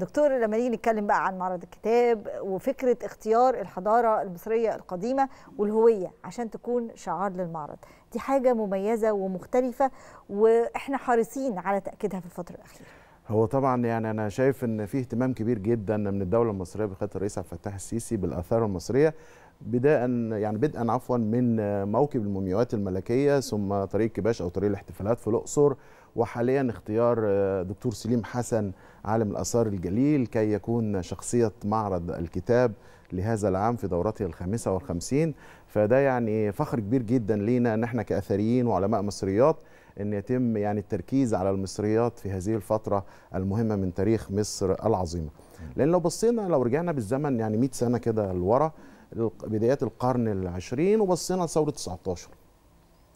دكتور لما نيجي نتكلم بقى عن معرض الكتاب وفكره اختيار الحضاره المصريه القديمه والهويه عشان تكون شعار للمعرض دي حاجه مميزه ومختلفه واحنا حريصين على تاكيدها في الفتره الاخيره هو طبعا يعني انا شايف ان في اهتمام كبير جدا من الدوله المصريه بخاطر الرئيس عبد الفتاح السيسي بالاثار المصريه بداء يعني بدءا عفوا من موكب المومياوات الملكيه ثم طريق كباش او طريق الاحتفالات في الاقصر وحاليا اختيار آه، دكتور سليم حسن عالم الآثار الجليل كي يكون شخصية معرض الكتاب لهذا العام في دورته الخامسة والخمسين فده يعني فخر كبير جدا لينا أن احنا كأثريين وعلماء مصريات أن يتم يعني التركيز على المصريات في هذه الفترة المهمة من تاريخ مصر العظيمة لأن لو بصينا لو رجعنا بالزمن يعني 100 سنة كده لورا بدايات القرن العشرين وبصينا لثورة 19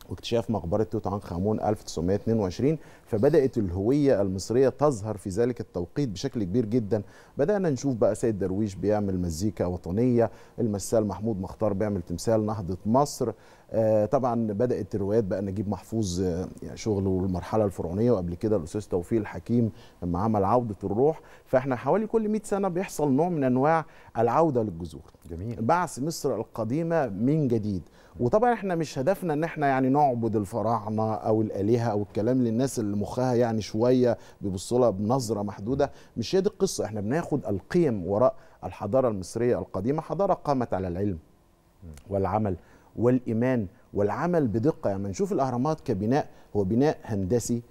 واكتشاف مقبرة توت عنخ آمون 1922 فبدأت الهوية المصرية تظهر في ذلك التوقيت بشكل كبير جدا بدأنا نشوف بقى سيد درويش بيعمل مزيكا وطنية المسال محمود مختار بيعمل تمثال نهضة مصر آه، طبعا بدأت الروايات بقى نجيب محفوظ آه، يعني شغله المرحلة الفرعونية وقبل كده الأستاذ توفيق الحكيم لما عمل عودة الروح فإحنا حوالي كل 100 سنة بيحصل نوع من أنواع العودة للجذور جميل بعث مصر القديمة من جديد وطبعا إحنا مش هدفنا إن إحنا يعني نعبد الفراعنه او الالهه او الكلام للناس اللي مخها يعني شويه بيبصوا لها بنظره محدوده مش هي دي القصه احنا بناخد القيم وراء الحضاره المصريه القديمه حضاره قامت على العلم والعمل والايمان والعمل بدقه يعني نشوف الاهرامات كبناء هو بناء هندسي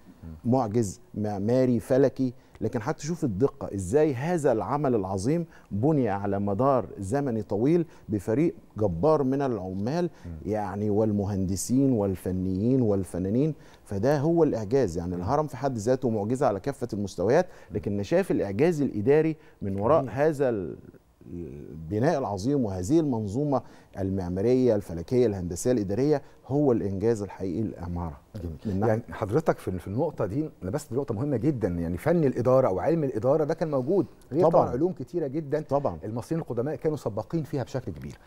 معجز معماري فلكي لكن هتشوف الدقة إزاي هذا العمل العظيم بني على مدار زمني طويل بفريق جبار من العمال يعني والمهندسين والفنيين والفنانين فده هو الإعجاز يعني الهرم في حد ذاته معجزة على كافة المستويات لكن شايف الإعجاز الإداري من وراء هذا البناء العظيم وهذه المنظومه المعماريه الفلكيه الهندسيه الاداريه هو الانجاز الحقيقي للعماره يعني حضرتك في النقطه دي لبست نقطه مهمه جدا يعني فن الاداره او علم الاداره ده كان موجود غير طبعا, طبعًا علوم كتيره جدا طبعا المصريين القدماء كانوا سباقين فيها بشكل كبير